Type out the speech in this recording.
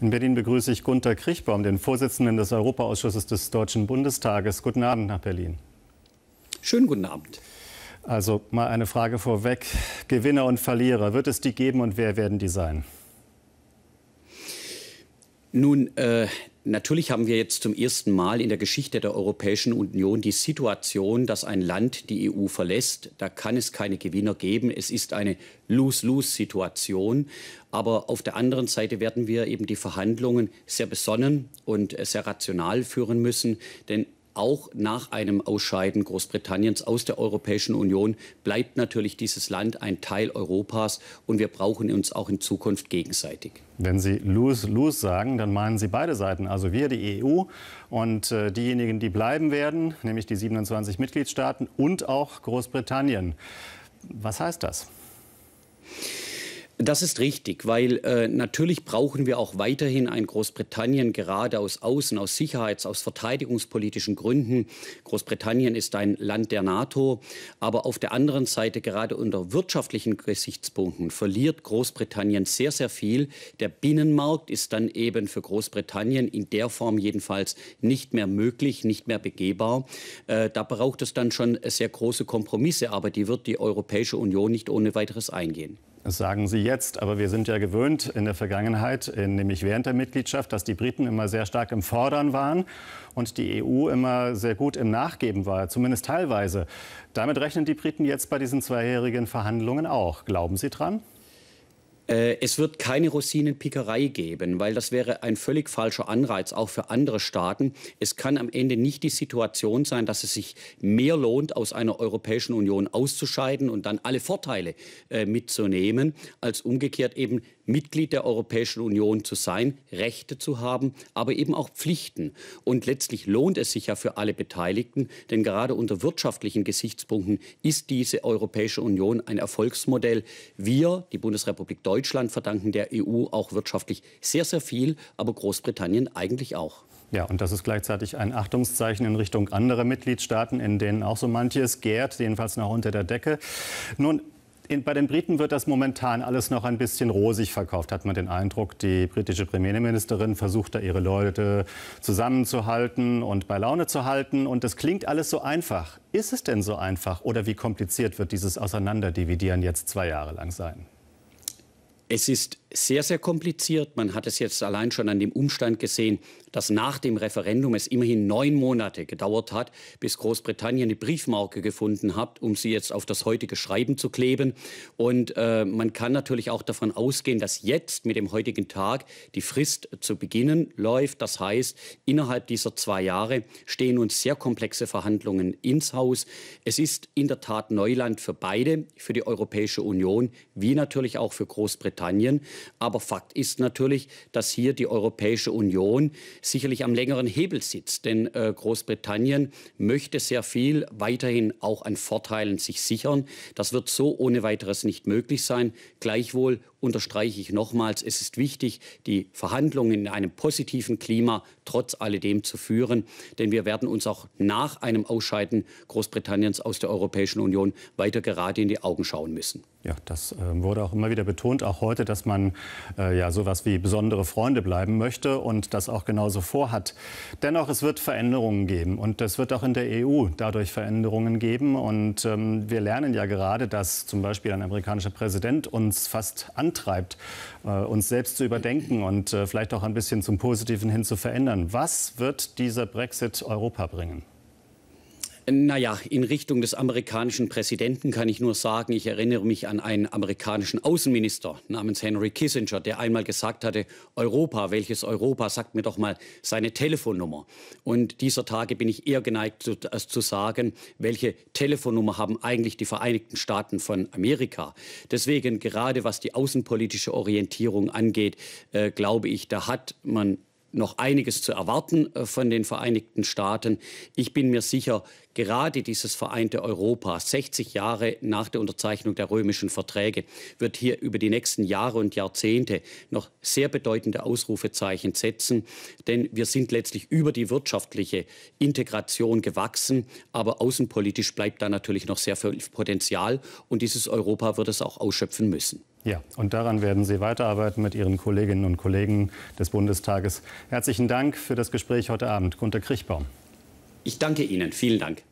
In Berlin begrüße ich Gunter Kriechbaum, den Vorsitzenden des Europaausschusses des Deutschen Bundestages. Guten Abend nach Berlin. Schönen guten Abend. Also mal eine Frage vorweg. Gewinner und Verlierer, wird es die geben und wer werden die sein? Nun, äh, Natürlich haben wir jetzt zum ersten Mal in der Geschichte der Europäischen Union die Situation, dass ein Land die EU verlässt. Da kann es keine Gewinner geben. Es ist eine Lose-Lose-Situation. Aber auf der anderen Seite werden wir eben die Verhandlungen sehr besonnen und sehr rational führen müssen. Denn auch nach einem Ausscheiden Großbritanniens aus der Europäischen Union bleibt natürlich dieses Land ein Teil Europas und wir brauchen uns auch in Zukunft gegenseitig. Wenn Sie lose-lose sagen, dann meinen Sie beide Seiten, also wir, die EU und äh, diejenigen, die bleiben werden, nämlich die 27 Mitgliedstaaten und auch Großbritannien. Was heißt das? Das ist richtig, weil äh, natürlich brauchen wir auch weiterhin ein Großbritannien gerade aus Außen, aus Sicherheits-, aus verteidigungspolitischen Gründen. Großbritannien ist ein Land der NATO, aber auf der anderen Seite gerade unter wirtschaftlichen Gesichtspunkten verliert Großbritannien sehr, sehr viel. Der Binnenmarkt ist dann eben für Großbritannien in der Form jedenfalls nicht mehr möglich, nicht mehr begehbar. Äh, da braucht es dann schon sehr große Kompromisse, aber die wird die Europäische Union nicht ohne weiteres eingehen. Das sagen Sie jetzt, aber wir sind ja gewöhnt in der Vergangenheit, äh, nämlich während der Mitgliedschaft, dass die Briten immer sehr stark im Fordern waren und die EU immer sehr gut im Nachgeben war, zumindest teilweise. Damit rechnen die Briten jetzt bei diesen zweijährigen Verhandlungen auch. Glauben Sie dran? Äh, es wird keine Rosinenpickerei geben, weil das wäre ein völlig falscher Anreiz, auch für andere Staaten. Es kann am Ende nicht die Situation sein, dass es sich mehr lohnt, aus einer Europäischen Union auszuscheiden und dann alle Vorteile äh, mitzunehmen, als umgekehrt eben Mitglied der Europäischen Union zu sein, Rechte zu haben, aber eben auch Pflichten. Und letztlich lohnt es sich ja für alle Beteiligten, denn gerade unter wirtschaftlichen Gesichtspunkten ist diese Europäische Union ein Erfolgsmodell. Wir, die Bundesrepublik Deutschland, verdanken der EU auch wirtschaftlich sehr, sehr viel, aber Großbritannien eigentlich auch. Ja, und das ist gleichzeitig ein Achtungszeichen in Richtung anderer Mitgliedstaaten, in denen auch so manches gärt, jedenfalls noch unter der Decke. Nun, in, bei den Briten wird das momentan alles noch ein bisschen rosig verkauft, hat man den Eindruck. Die britische Premierministerin versucht da ihre Leute zusammenzuhalten und bei Laune zu halten. Und das klingt alles so einfach. Ist es denn so einfach? Oder wie kompliziert wird dieses Auseinanderdividieren jetzt zwei Jahre lang sein? Es ist sehr, sehr kompliziert. Man hat es jetzt allein schon an dem Umstand gesehen, dass nach dem Referendum es immerhin neun Monate gedauert hat, bis Großbritannien eine Briefmarke gefunden hat, um sie jetzt auf das heutige Schreiben zu kleben. Und äh, man kann natürlich auch davon ausgehen, dass jetzt mit dem heutigen Tag die Frist zu beginnen läuft. Das heißt, innerhalb dieser zwei Jahre stehen uns sehr komplexe Verhandlungen ins Haus. Es ist in der Tat Neuland für beide, für die Europäische Union wie natürlich auch für Großbritannien. Aber Fakt ist natürlich, dass hier die Europäische Union sicherlich am längeren Hebel sitzt. Denn äh, Großbritannien möchte sehr viel weiterhin auch an Vorteilen sich sichern. Das wird so ohne weiteres nicht möglich sein. Gleichwohl unterstreiche ich nochmals, es ist wichtig, die Verhandlungen in einem positiven Klima trotz alledem zu führen. Denn wir werden uns auch nach einem Ausscheiden Großbritanniens aus der Europäischen Union weiter gerade in die Augen schauen müssen. Ja, das äh, wurde auch immer wieder betont, auch heute, dass man äh, ja sowas wie besondere Freunde bleiben möchte und das auch genauso vorhat. Dennoch, es wird Veränderungen geben und es wird auch in der EU dadurch Veränderungen geben. Und ähm, wir lernen ja gerade, dass zum Beispiel ein amerikanischer Präsident uns fast antritt antreibt, äh, uns selbst zu überdenken und äh, vielleicht auch ein bisschen zum Positiven hin zu verändern. Was wird dieser Brexit Europa bringen? Naja, in Richtung des amerikanischen Präsidenten kann ich nur sagen, ich erinnere mich an einen amerikanischen Außenminister namens Henry Kissinger, der einmal gesagt hatte, Europa, welches Europa, sagt mir doch mal seine Telefonnummer. Und dieser Tage bin ich eher geneigt zu, äh, zu sagen, welche Telefonnummer haben eigentlich die Vereinigten Staaten von Amerika. Deswegen gerade was die außenpolitische Orientierung angeht, äh, glaube ich, da hat man noch einiges zu erwarten äh, von den Vereinigten Staaten. Ich bin mir sicher, gerade dieses vereinte Europa, 60 Jahre nach der Unterzeichnung der römischen Verträge, wird hier über die nächsten Jahre und Jahrzehnte noch sehr bedeutende Ausrufezeichen setzen. Denn wir sind letztlich über die wirtschaftliche Integration gewachsen. Aber außenpolitisch bleibt da natürlich noch sehr viel Potenzial. Und dieses Europa wird es auch ausschöpfen müssen. Ja, und daran werden Sie weiterarbeiten mit Ihren Kolleginnen und Kollegen des Bundestages. Herzlichen Dank für das Gespräch heute Abend, Gunter Kriechbaum. Ich danke Ihnen. Vielen Dank.